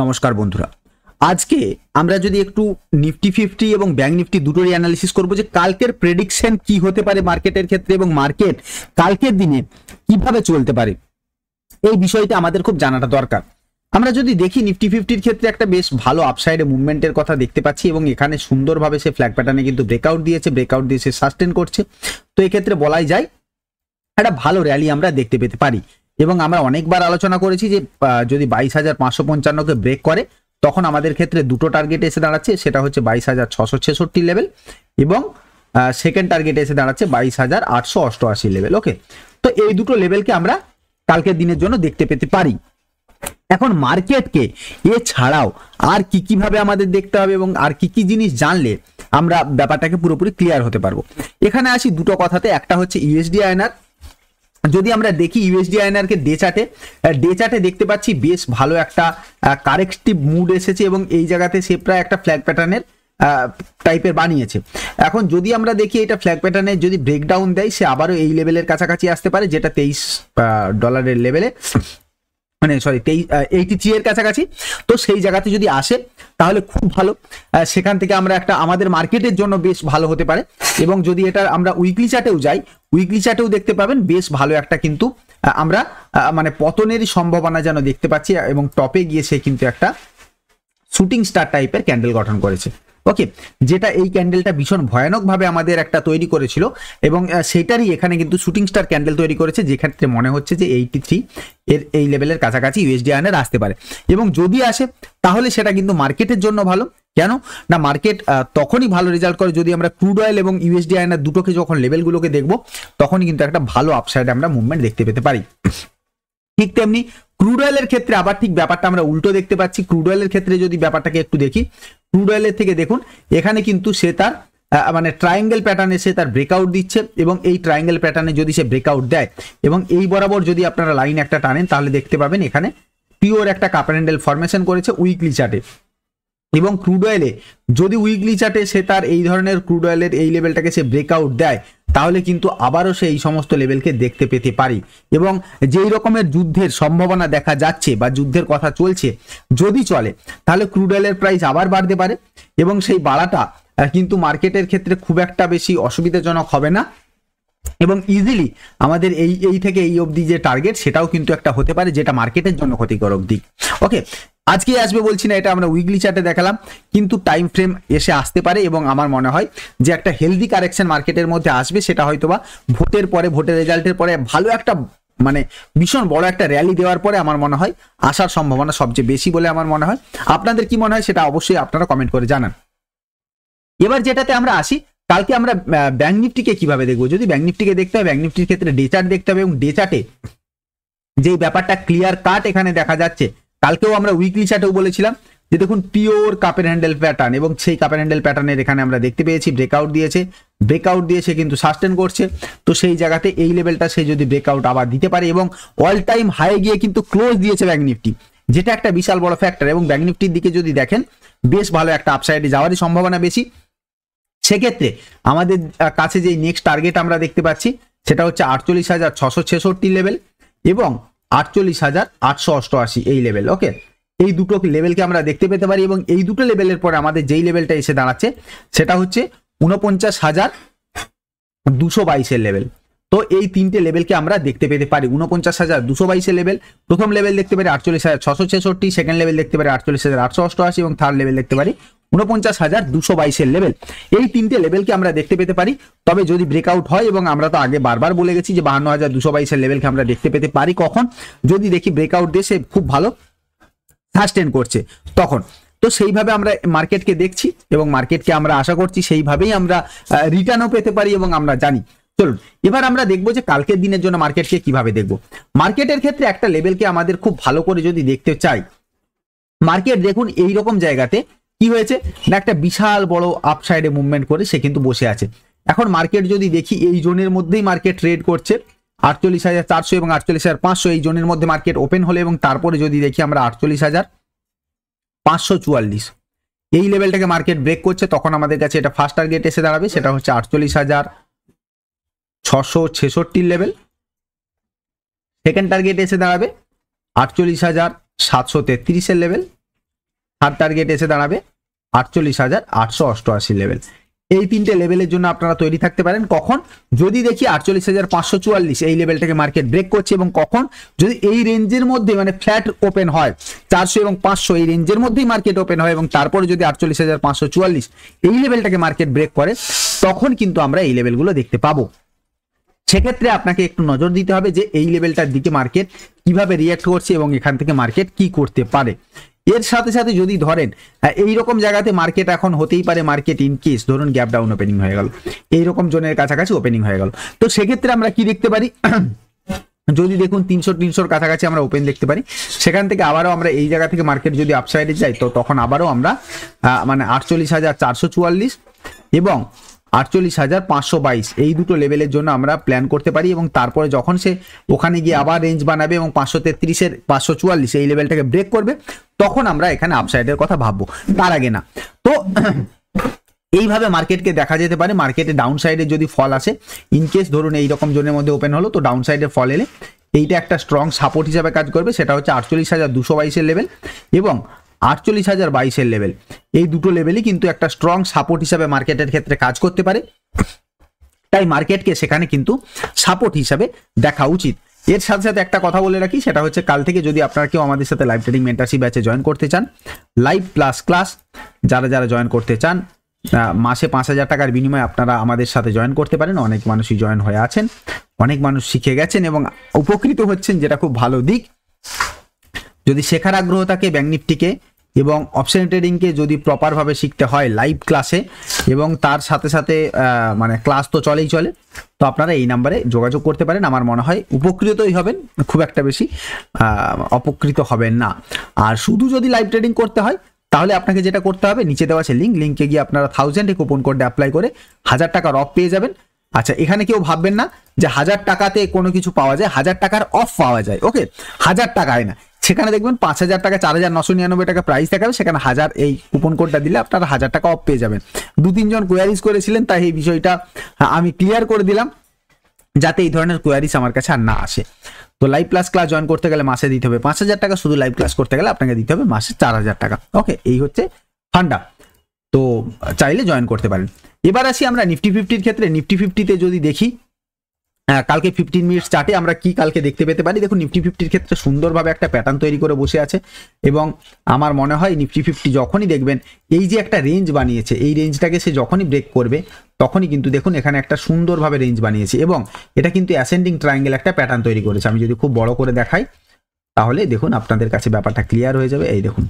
নমস্কার বন্ধুরা আজকে আমরা যদি একটু নিফটি ফিফটি এবং ব্যাঙ্ক নিফটি দুটোরই অ্যানালিসিস করব যে কালকের প্রেডিকশন কি হতে পারে মার্কেটের ক্ষেত্রে এবং মার্কেট কালকের দিনে কিভাবে চলতে পারে এই বিষয়টা আমাদের খুব জানাটা দরকার আমরা যদি দেখি নিফটি ফিফটির ক্ষেত্রে একটা বেশ ভালো আপসাইডে মুভমেন্টের কথা দেখতে পাচ্ছি এবং এখানে সুন্দরভাবে সে ফ্ল্যাগ প্যাটার্নে কিন্তু ব্রেকআউট দিয়েছে ব্রেকআউট দিয়ে সে সাস্টেন করছে তো এক্ষেত্রে বলাই যায় একটা ভালো র্যালি আমরা দেখতে পেতে পারি এবং আমরা অনেকবার আলোচনা করেছি যে যদি বাইশ হাজার পাঁচশো পঞ্চান্নকে ব্রেক করে তখন আমাদের ক্ষেত্রে দুটো টার্গেট এসে দাঁড়াচ্ছে সেটা হচ্ছে বাইশ হাজার ছশো ছেষট্টি লেভেল এবং সেকেন্ড টার্গেট এসে দাঁড়াচ্ছে বাইশ হাজার আটশো অষ্টআশি লেভেল ওকে তো এই দুটো লেভেলকে আমরা কালকের দিনের জন্য দেখতে পেতে পারি এখন মার্কেটকে এছাড়াও আর কি কিভাবে আমাদের দেখতে হবে এবং আর কি কি জিনিস জানলে আমরা ব্যাপারটাকে পুরোপুরি ক্লিয়ার হতে পারবো এখানে আসি দুটো কথাতে একটা হচ্ছে ইউএসডি আয়নার যদি আমরা দেখি ইউএসডি আইএনআরকে ডে চার্টে ডে চার্টে দেখতে পাচ্ছি বেশ ভালো একটা কারেক্টিভ মুড এসেছে এবং এই জায়গাতে সে প্রায় একটা ফ্ল্যাগ প্যাটার্নের টাইপের বানিয়েছে এখন যদি আমরা দেখি এটা ফ্ল্যাগ প্যাটার্নের যদি ব্রেকডাউন দেয় সে আবারও এই লেভেলের কাছাকাছি আসতে পারে যেটা তেইশ ডলারের লেভেলে মানে সরি তেই এইটি থ্রি এর কাছাকাছি তো সেই জায়গাতে যদি আসে তাহলে খুব ভালো সেখান থেকে আমরা একটা আমাদের মার্কেটের জন্য বেশ ভালো হতে পারে এবং যদি এটা আমরা উইকলি চার্টেও যাই উইকলি চার্টেও দেখতে পাবেন বেশ ভালো একটা কিন্তু আমরা মানে পতনেরই সম্ভাবনা যেন দেখতে পাচ্ছি এবং টপে গিয়ে সে কিন্তু একটা শুটিং স্টার টাইপের ক্যান্ডেল গঠন করেছে ওকে যেটা এই ক্যান্ডেলটা ভীষণ ভয়ানকভাবে আমাদের একটা তৈরি করেছিল এবং সেটারই এখানে কিন্তু শুটিং স্টার ক্যান্ডেল তৈরি করেছে যেক্ষেত্রে মনে হচ্ছে যে এইটি থ্রি এর এই লেভেলের কাছাকাছি ইউএসডি আর্নের আসতে পারে এবং যদি আসে তাহলে সেটা কিন্তু মার্কেটের জন্য ভালো কেন না মার্কেট তখনই ভালো রেজাল্ট করে যদি আমরা ক্রুড অয়েল এবং ইউএসডি আয়নার দুটোকে যখন লেভেলগুলোকে দেখব তখনই কিন্তু একটা ভালো আপসাইড আমরা মুভমেন্ট দেখতে পেতে পারি ঠিক তেমনি ক্রুড অয়েলের ক্ষেত্রে আবার ঠিক ব্যাপারটা আমরা উল্টো দেখতে পাচ্ছি ক্রুড অয়েলের ক্ষেত্রে যদি ব্যাপারটাকে একটু দেখি ক্রুড অয়েলের থেকে দেখুন এখানে কিন্তু সে তার মানে ট্রায়াঙ্গেল প্যাটার্নে সে তার ব্রেকআউট দিচ্ছে এবং এই ট্রায়াঙ্গেল প্যাটার্নে যদি সে ব্রেকআউট দেয় এবং এই বরাবর যদি আপনারা লাইন একটা টানেন তাহলে দেখতে পাবেন এখানে পিওর একটা কাপ হ্যান্ডেল ফরমেশন করেছে উইকলি চার্টে এবং ক্রুড অয়েলে যদি উইকলি চার্টে সে তার এই ধরনের ক্রুড অয়েলের এই লেভেলটাকে সে ব্রেকআউট দেয় তাহলে কিন্তু আবারও সে এই সমস্ত লেভেলকে দেখতে পেতে পারি এবং যেই রকমের যুদ্ধের সম্ভাবনা দেখা যাচ্ছে বা যুদ্ধের কথা চলছে যদি চলে তাহলে ক্রুড অয়েলের প্রাইস আবার বাড়তে পারে এবং সেই বাড়াটা কিন্তু মার্কেটের ক্ষেত্রে খুব একটা বেশি অসুবিধাজনক হবে না এবং ইজিলি আমাদের এই এই থেকে এই অবধি যে টার্গেট সেটাও কিন্তু একটা হতে পারে যেটা মার্কেটের জন্য ক্ষতিকারক দিক ওকে আজকে আসবে বলছি না এটা আমরা উইকলি চার্টে দেখালাম কিন্তু টাইম ফ্রেম এসে আসতে পারে এবং আমার মনে হয় যে একটা হেলদি কারেকশন মার্কেটের মধ্যে আসবে সেটা হয়তোবা ভোটের পরে ভোটের রেজাল্টের পরে ভালো একটা মানে ভীষণ বড় একটা র্যালি দেওয়ার পরে আমার মনে হয় আসার সম্ভাবনা সবচেয়ে বেশি বলে আমার মনে হয় আপনাদের কি মনে হয় সেটা অবশ্যই আপনারা কমেন্ট করে জানান এবার যেটাতে আমরা আসি কালকে আমরা ব্যাঙ্ক নিফটিকে কিভাবে দেখবো যদি ব্যাঙ্ক নিফটিকে দেখতে হয় ব্যাঙ্ক নিফটির ক্ষেত্রে ডে চার্ট দেখতে হবে এবং ডে চার্টে যেই ব্যাপারটা ক্লিয়ার কাট এখানে দেখা যাচ্ছে কালকেও আমরা উইকলি চার্টেও বলেছিলাম যে দেখুন পিওর কাপের হ্যান্ডেল প্যাটার্ন এবং সেই কাপের হ্যান্ডেল প্যাটার্নের এখানে আমরা দেখতে পেয়েছি ব্রেকআউট দিয়েছে ব্রেকআউট দিয়েছে কিন্তু সাস্টেন করছে তো সেই জায়গাতে এই লেভেলটা সে যদি ব্রেকআউট আবার দিতে পারে এবং অল টাইম হাই গিয়ে কিন্তু ক্লোজ দিয়েছে ব্যাঙ্ক নিফটি যেটা একটা বিশাল বড় ফ্যাক্টর এবং ব্যাঙ্ক নিফটির দিকে যদি দেখেন বেশ ভালো একটা আপসাইডে যাওয়ারই সম্ভাবনা বেশি সেক্ষেত্রে আমাদের কাছে যে নেক্সট টার্গেট আমরা দেখতে পাচ্ছি সেটা হচ্ছে আটচল্লিশ হাজার ছশো ছেষট্টি লেভেল এবং আটচল্লিশ হাজার আটশো অষ্টআশি এই লেভেল ওকে এই দুটো লেভেলকে আমরা দেখতে পেতে পারি এবং এই দুটো লেভেলের পরে আমাদের যেই লেভেলটা এসে দাঁড়াচ্ছে সেটা হচ্ছে উনপঞ্চাশ হাজার দুশো বাইশের লেভেল তো এই তিনটে লেভেলকে আমরা দেখতে পেতে পারি উনপঞ্চাশ হাজার দুশো বাইশের লেভেল প্রথম লেভেল দেখতে পারি আটচল্লিশ হাজার ছশো ছেষট্টি সেকেন্ড লেভেল দেখতে পারি আটচল্লিশ হাজার আটশো অষ্টআশি এবং থার্ড লেভেল দেখতে পারি উনপঞ্চাশ হাজার দুশো বাইশের লেভেল এই তিনটে লেভেলকে আমরা দেখতে পেতে পারি তবে যদি ব্রেকআউট হয় এবং আমরা তো আগে বারবার বলে গেছি যে বাহান্ন হাজার দুশো বাইশের লেভেলকে আমরা দেখতে পেতে পারি কখন যদি দেখি ব্রেকআউট দিয়ে সে খুব ভালো সাস্টেন করছে তখন তো সেইভাবে আমরা মার্কেটকে দেখছি এবং মার্কেটকে আমরা আশা করছি সেইভাবেই আমরা রিটার্নও পেতে পারি এবং আমরা জানি চলুন এবার আমরা দেখবো যে কালকের দিনের জন্য মার্কেটকে কিভাবে দেখব মার্কেটের ক্ষেত্রে একটা লেভেলকে আমাদের খুব ভালো করে যদি দেখতে চাই মার্কেট দেখুন এই রকম জায়গাতে কি হয়েছে না একটা বিশাল বড় আপসাইডে মুভমেন্ট করে সে কিন্তু বসে আছে এখন মার্কেট যদি দেখি এই জোনের মধ্যেই মার্কেট ট্রেড করছে আটচল্লিশ হাজার চারশো এবং আটচল্লিশ হাজার পাঁচশো এই জোনের মধ্যে মার্কেট ওপেন হলে এবং তারপরে যদি দেখি আমরা আটচল্লিশ হাজার পাঁচশো চুয়াল্লিশ এই লেভেলটাকে মার্কেট ব্রেক করছে তখন আমাদের কাছে এটা ফার্স্ট টার্গেট এসে দাঁড়াবে সেটা হচ্ছে আটচল্লিশ হাজার ছশো ছেষট্টির লেভেল সেকেন্ড টার্গেট এসে দাঁড়াবে আটচল্লিশ হাজার সাতশো তেত্রিশের লেভেল থার্ড টার্গেট এসে দাঁড়াবে আটচল্লিশ হাজার আটশো অষ্টআশি লেভেল এই তিনটে লেভেলের জন্য আপনারা তৈরি থাকতে পারেন কখন যদি দেখি আটচল্লিশ হাজার পাঁচশো চুয়াল্লিশ এই লেভেলটাকে মার্কেট ব্রেক করছে এবং কখন যদি এই রেঞ্জের মধ্যে মানে ফ্ল্যাট ওপেন হয় চারশো এবং পাঁচশো এই রেঞ্জের মধ্যেই মার্কেট ওপেন হয় এবং তারপরে যদি আটচল্লিশ হাজার পাঁচশো চুয়াল্লিশ এই লেভেলটাকে মার্কেট ব্রেক করে তখন কিন্তু আমরা এই লেভেলগুলো দেখতে পাবো সেক্ষেত্রে আপনাকে একটু নজর দিতে হবে যে এই লেভেলটার দিকে মার্কেট কিভাবে রিয়াক্ট করছে এবং এখান থেকে মার্কেট কি করতে পারে এর সাথে সাথে যদি ধরেন এই রকম জায়গাতে মার্কেট এখন হতেই পারে মার্কেট কেস ধরুন গ্যাপ ডাউন ওপেনিং হয়ে গেল এইরকম জোনের কাছাকাছি ওপেনিং হয়ে গেল তো সেক্ষেত্রে আমরা কি দেখতে পারি যদি দেখুন তিনশো তিনশোর কাছাকাছি আমরা ওপেন দেখতে পারি সেখান থেকে আবারও আমরা এই জায়গা থেকে মার্কেট যদি আপসাইডে যাই তো তখন আবারও আমরা মানে আটচল্লিশ হাজার চারশো চুয়াল্লিশ এবং আটচল্লিশ হাজার পাঁচশো বাইশ এই দুটো লেভেলের জন্য আমরা প্ল্যান করতে পারি এবং তারপরে যখন সে ওখানে গিয়ে আবার রেঞ্জ বানাবে এবং পাঁচশো তেত্রিশের পাঁচশো চুয়াল্লিশ এই লেভেলটাকে ব্রেক করবে তখন আমরা এখানে আপসাইডের কথা ভাববো তার আগে না তো এইভাবে মার্কেটকে দেখা যেতে পারে মার্কেটে ডাউন সাইডে যদি ফল আসে ইনকেস ধরুন এইরকম জোনের মধ্যে ওপেন হলো তো ডাউন সাইডে ফল এলে এইটা একটা স্ট্রং সাপোর্ট হিসাবে কাজ করবে সেটা হচ্ছে আটচল্লিশ হাজার দুশো বাইশের লেভেল এবং আটচল্লিশ হাজার বাইশের লেভেল এই দুটো লেভেলই কিন্তু একটা স্ট্রং সাপোর্ট হিসাবে মার্কেটের ক্ষেত্রে কাজ করতে পারে তাই মার্কেটকে সেখানে কিন্তু সাপোর্ট হিসাবে দেখা উচিত এর সাথে সাথে একটা কথা বলে রাখি সেটা হচ্ছে কাল থেকে যদি আপনারা কেউ আমাদের সাথে লাইভ ট্রেডিং মেন্টারশিপ ব্যাচে জয়েন করতে চান লাইভ প্লাস ক্লাস যারা যারা জয়েন করতে চান মাসে পাঁচ হাজার টাকার বিনিময়ে আপনারা আমাদের সাথে জয়েন করতে পারেন অনেক মানুষই জয়েন হয়ে আছেন অনেক মানুষ শিখে গেছেন এবং উপকৃত হচ্ছেন যেটা খুব ভালো দিক যদি শেখার আগ্রহ থাকে ব্যাংনিফটিকে নিফটিকে এবং অপশন ট্রেডিংকে যদি প্রপারভাবে শিখতে হয় লাইভ ক্লাসে এবং তার সাথে সাথে মানে ক্লাস তো চলেই চলে তো আপনারা এই নাম্বারে যোগাযোগ করতে পারেন আমার মনে হয় উপকৃতই হবেন খুব একটা বেশি অপকৃত হবেন না আর শুধু যদি লাইভ ট্রেডিং করতে হয় তাহলে আপনাকে যেটা করতে হবে নিচে দেওয়া আছে লিঙ্ক লিঙ্কে গিয়ে আপনারা থাউজেন্ডে কুপন কোডে অ্যাপ্লাই করে হাজার টাকার অফ পেয়ে যাবেন আচ্ছা এখানে কেউ ভাববেন না যে হাজার টাকাতে কোনো কিছু পাওয়া যায় হাজার টাকার অফ পাওয়া যায় ওকে হাজার টাকায় না সেখানে দেখবেন পাঁচ হাজার টাকা চার হাজার নশো নিরানব্বই টাকা প্রাইস দেখাবে সেখানে হাজার এই কুপন কোডটা দিলে আপনারা হাজার টাকা অফ পেয়ে যাবেন দু তিনজন কোয়ারিজ করেছিলেন তাই এই বিষয়টা আমি ক্লিয়ার করে দিলাম যাতে এই ধরনের কোয়ারিজ আমার কাছে আর না আসে তো লাইভ ক্লাস ক্লাস জয়েন করতে গেলে মাসে দিতে হবে পাঁচ হাজার টাকা শুধু লাইভ ক্লাস করতে গেলে আপনাকে দিতে হবে মাসে চার হাজার টাকা ওকে এই হচ্ছে ফান্ডা তো চাইলে জয়েন করতে পারেন এবার আসি আমরা নিফটি ফিফটির ক্ষেত্রে নিফটি ফিফটিতে যদি দেখি হ্যাঁ, কালকে ফিফটিন মিনিট চার্টে আমরা কি কালকে দেখতে পেতে পারি দেখুন নিফটি ফিফটির ক্ষেত্রে সুন্দরভাবে একটা প্যাটার্ন তৈরি করে বসে আছে এবং আমার মনে হয় নিফটি ফিফটি যখনই দেখবেন এই যে একটা রেঞ্জ বানিয়েছে এই রেঞ্জটাকে সে যখনই ব্রেক করবে তখনই কিন্তু দেখুন এখানে একটা সুন্দরভাবে রেঞ্জ বানিয়েছে এবং এটা কিন্তু অ্যাসেন্ডিং ট্রায়াঙ্গেল একটা প্যাটার্ন তৈরি করেছে আমি যদি খুব বড় করে দেখাই তাহলে দেখুন আপনাদের কাছে ব্যাপারটা ক্লিয়ার হয়ে যাবে এই দেখুন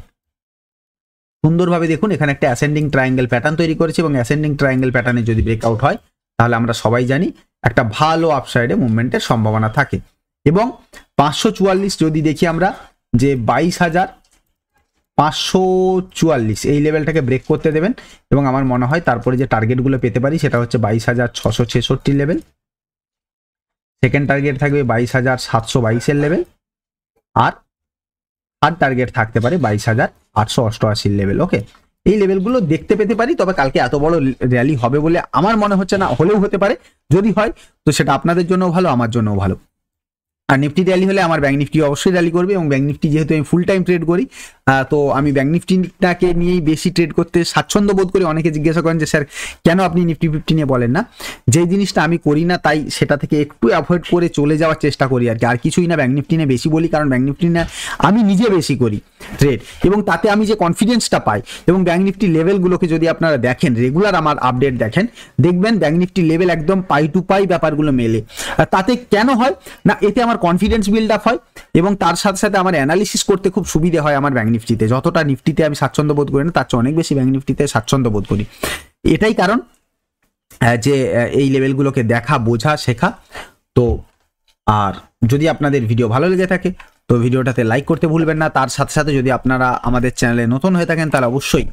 সুন্দরভাবে দেখুন এখানে একটা অ্যাসেন্ডিং ট্রায়াঙ্গেল প্যাটার্ন তৈরি করেছে এবং অ্যাসেন্ডিং ট্রায়াঙ্গেল প্যাটার্নে যদি ব্রেকআউট হয় তাহলে আমরা সবাই জানি একটা ভালো আপসাইডে মুভমেন্টের সম্ভাবনা থাকে এবং পাঁচশো চুয়াল্লিশ যদি দেখি আমরা যে বাইশ হাজার পাঁচশো চুয়াল্লিশ এই লেভেলটাকে ব্রেক করতে দেবেন এবং আমার মনে হয় তারপরে যে টার্গেটগুলো পেতে পারি সেটা হচ্ছে বাইশ হাজার ছশো ছেষট্টি লেভেল সেকেন্ড টার্গেট থাকবে বাইশ হাজার সাতশো বাইশের লেভেল আর থার্ড টার্গেট থাকতে পারে বাইশ হাজার আটশো অষ্টআশির লেভেল ওকে এই লেভেলগুলো দেখতে পেতে পারি তবে কালকে এত বড় র্যালি হবে বলে আমার মনে হচ্ছে না হলেও হতে পারে যদি হয় তো সেটা আপনাদের জন্য ভালো আমার জন্য ভালো আর নিফটি র্যালি হলে আমার ব্যাঙ্ক নিফটি অবশ্যই র্যালি করবে এবং ব্যাঙ্ক নিফটি যেহেতু আমি ফুল টাইম ট্রেড করি তো আমি ব্যাংক নিফটিটাকে নিয়েই বেশি ট্রেড করতে স্বাচ্ছন্দ্য বোধ করি অনেকে জিজ্ঞাসা করেন যে স্যার কেন আপনি নিফটি ফিফটি নিয়ে বলেন না যে জিনিসটা আমি করি না তাই সেটা থেকে একটু অ্যাভয়েড করে চলে যাওয়ার চেষ্টা করি আর কি আর কিছুই না ব্যাংক নিফটি নিয়ে বেশি বলি কারণ ব্যাংক নিফটি না আমি নিজে বেশি করি ট্রেড এবং তাতে আমি যে কনফিডেন্সটা পাই এবং ব্যাংক নিফটি লেভেলগুলোকে যদি আপনারা দেখেন রেগুলার আমার আপডেট দেখেন দেখবেন ব্যাংক নিফটি লেভেল একদম পাই টু পাই ব্যাপারগুলো মেলে তাতে কেন হয় না এতে আমার কনফিডেন্স বিল্ড আপ হয় এবং তার সাথে সাথে আমার অ্যানালিসিস করতে খুব সুবিধে হয় আমার ব্যাংক নিফটিতে যতটা নিফটিতে আমি স্বাচ্ছন্দ্য বোধ করি না তার চেয়ে অনেক বেশি ব্যাঙ্ক নিফটিতে স্বাচ্ছন্দ্য বোধ করি এটাই কারণ যে এই লেভেলগুলোকে দেখা বোঝা শেখা তো আর যদি আপনাদের ভিডিও ভালো লেগে থাকে তো ভিডিওটাতে লাইক করতে ভুলবেন না তার সাথে সাথে যদি আপনারা আমাদের চ্যানেলে নতুন হয়ে থাকেন তাহলে অবশ্যই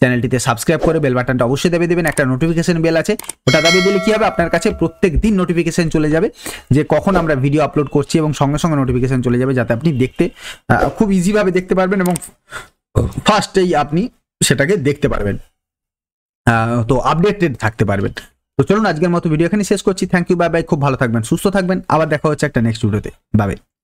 চ্যানেলটিতে সাবস্ক্রাইব করে বেল বাটনটা অবশ্যই দাবি দেবেন একটা নোটিফিকেশন বেল আছে ওটা দাবি দিলে কী হবে আপনার কাছে প্রত্যেক দিন নোটিফিকেশন চলে যাবে যে কখন আমরা ভিডিও আপলোড করছি এবং সঙ্গে সঙ্গে নোটিফিকেশন চলে যাবে যাতে আপনি দেখতে খুব ইজিভাবে দেখতে পারবেন এবং ফার্স্টেই আপনি সেটাকে দেখতে পারবেন তো আপডেটেড থাকতে পারবেন তো চলুন আজকের মতো ভিডিও এখানে শেষ করছি থ্যাংক ইউ বাই বাই খুব ভালো থাকবেন সুস্থ থাকবেন আবার দেখা হচ্ছে একটা নেক্সট ভিডিওতে বাই